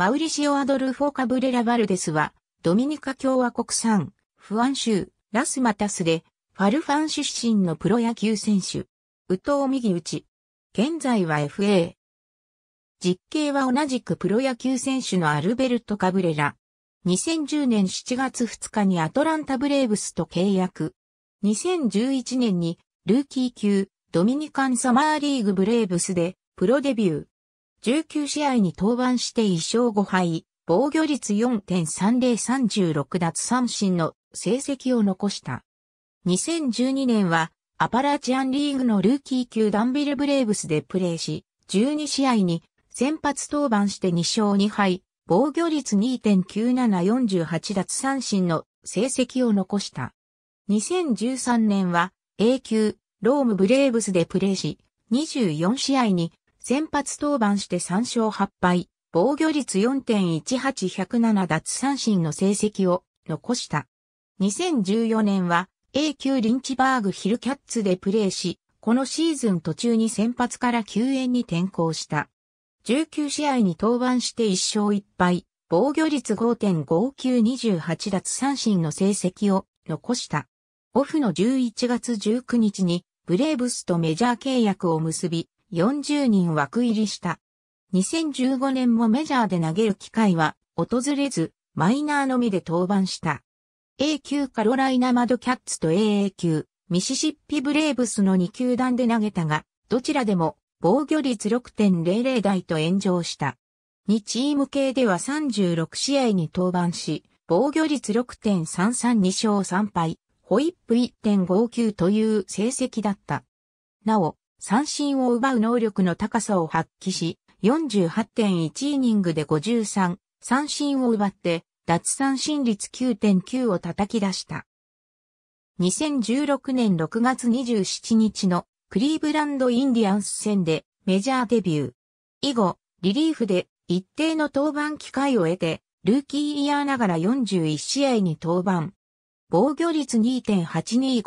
マウリシオ・アドルフォ・カブレラ・バルデスは、ドミニカ共和国産、フアン州、ラスマタスで、ファルファン出身のプロ野球選手。ウト投右打ち。現在は FA。実刑は同じくプロ野球選手のアルベルト・カブレラ。2010年7月2日にアトランタ・ブレーブスと契約。2011年にルーキー級ドミニカンサマーリーグブレーブスでプロデビュー。19試合に登板して1勝5敗、防御率4.3036奪三振の成績を残した。2012年はアパラチアンリーグのルーキー級ダンビルブレーブスでプレーし、12試合に先発登板して2勝2敗、防御率2.9748奪三振の成績を残した。2013年は A 級ロームブレーブスでプレーし、24試合に先発登板して3勝8敗、防御率4.18107奪三振の成績を残した。2014年は A 級リンチバーグヒルキャッツでプレーし、このシーズン途中に先発から救援に転向した。19試合に登板して1勝1敗、防御率5.5928奪三振の成績を残した。オフの11月19日にブレーブスとメジャー契約を結び、40人枠入りした。2015年もメジャーで投げる機会は訪れず、マイナーのみで登板した。A 級カロライナマドキャッツと AA 級ミシシッピブレーブスの2球団で投げたが、どちらでも防御率6.00台と炎上した。2チーム系では36試合に登板し、防御率6.332勝3敗、ホイップ1.59という成績だった。なお、三振を奪う能力の高さを発揮し、48.1イニングで53、三振を奪って、脱三振率9.9を叩き出した。2016年6月27日のクリーブランドインディアンス戦でメジャーデビュー。以後、リリーフで一定の登板機会を得て、ルーキーイヤーながら41試合に登板。防御率2.825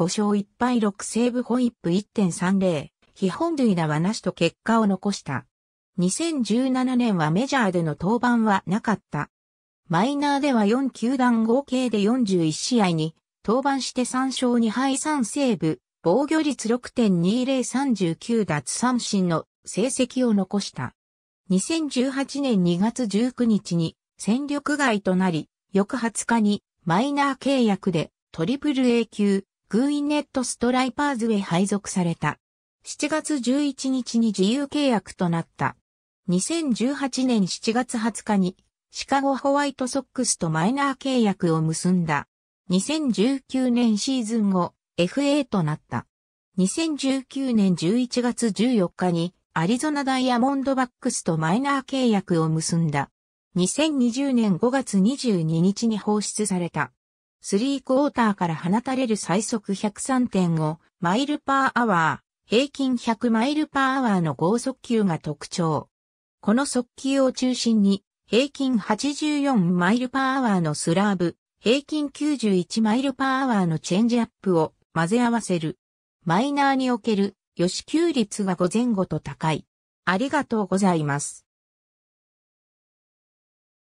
勝1敗6セーブホイップ1.30。基本類はなしと結果を残した。2017年はメジャーでの登板はなかった。マイナーでは4球団合計で41試合に、登板して3勝2敗3セーブ、防御率6.2039奪三振の成績を残した。2018年2月19日に戦力外となり、翌20日にマイナー契約でトリプル A 級、グーインネットストライパーズへ配属された。7月11日に自由契約となった。2018年7月20日にシカゴホワイトソックスとマイナー契約を結んだ。2019年シーズン後、FA となった。2019年11月14日にアリゾナダイヤモンドバックスとマイナー契約を結んだ。2020年5月22日に放出された。スリークォーターから放たれる最速103.5マイルパーアワー。平均100マイルパーアワーの合速球が特徴。この速球を中心に、平均84マイルパーアワーのスラーブ、平均91マイルパーアワーのチェンジアップを混ぜ合わせる。マイナーにおける予支給率が5前後と高い。ありがとうございます。